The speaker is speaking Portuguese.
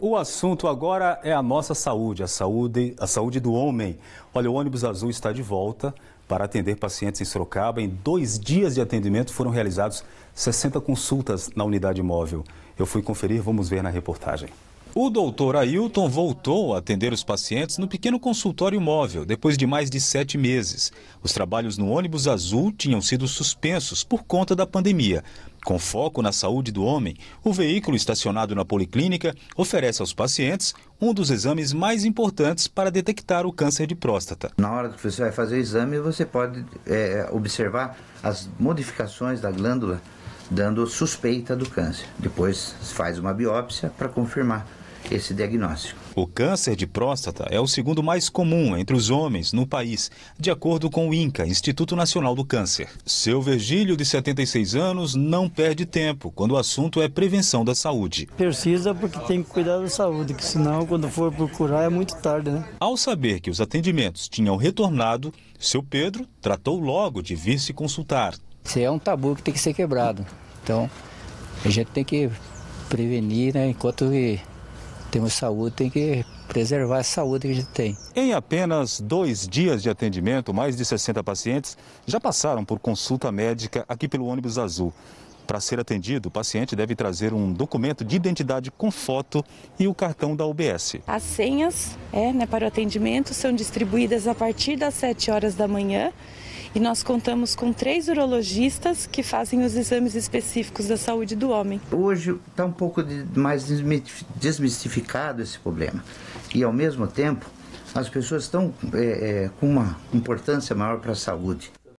O assunto agora é a nossa saúde, a saúde, a saúde do homem. Olha, o ônibus azul está de volta para atender pacientes em Sorocaba. Em dois dias de atendimento foram realizados 60 consultas na unidade móvel. Eu fui conferir, vamos ver na reportagem. O doutor Ailton voltou a atender os pacientes no pequeno consultório móvel depois de mais de sete meses. Os trabalhos no ônibus azul tinham sido suspensos por conta da pandemia. Com foco na saúde do homem, o veículo estacionado na policlínica oferece aos pacientes um dos exames mais importantes para detectar o câncer de próstata. Na hora que você vai fazer o exame, você pode é, observar as modificações da glândula, dando suspeita do câncer. Depois faz uma biópsia para confirmar esse diagnóstico. O câncer de próstata é o segundo mais comum entre os homens no país, de acordo com o INCA, Instituto Nacional do Câncer. Seu Virgílio, de 76 anos, não perde tempo quando o assunto é prevenção da saúde. Precisa porque tem que cuidar da saúde, que senão quando for procurar é muito tarde, né? Ao saber que os atendimentos tinham retornado, seu Pedro tratou logo de vir se consultar. Isso é um tabu que tem que ser quebrado. Então, a gente tem que prevenir, né, enquanto temos saúde, tem que preservar a saúde que a gente tem. Em apenas dois dias de atendimento, mais de 60 pacientes já passaram por consulta médica aqui pelo ônibus azul. Para ser atendido, o paciente deve trazer um documento de identidade com foto e o cartão da UBS. As senhas é, né, para o atendimento são distribuídas a partir das 7 horas da manhã e nós contamos com três urologistas que fazem os exames específicos da saúde do homem. Hoje está um pouco de, mais desmistificado esse problema. E ao mesmo tempo, as pessoas estão é, é, com uma importância maior para a saúde.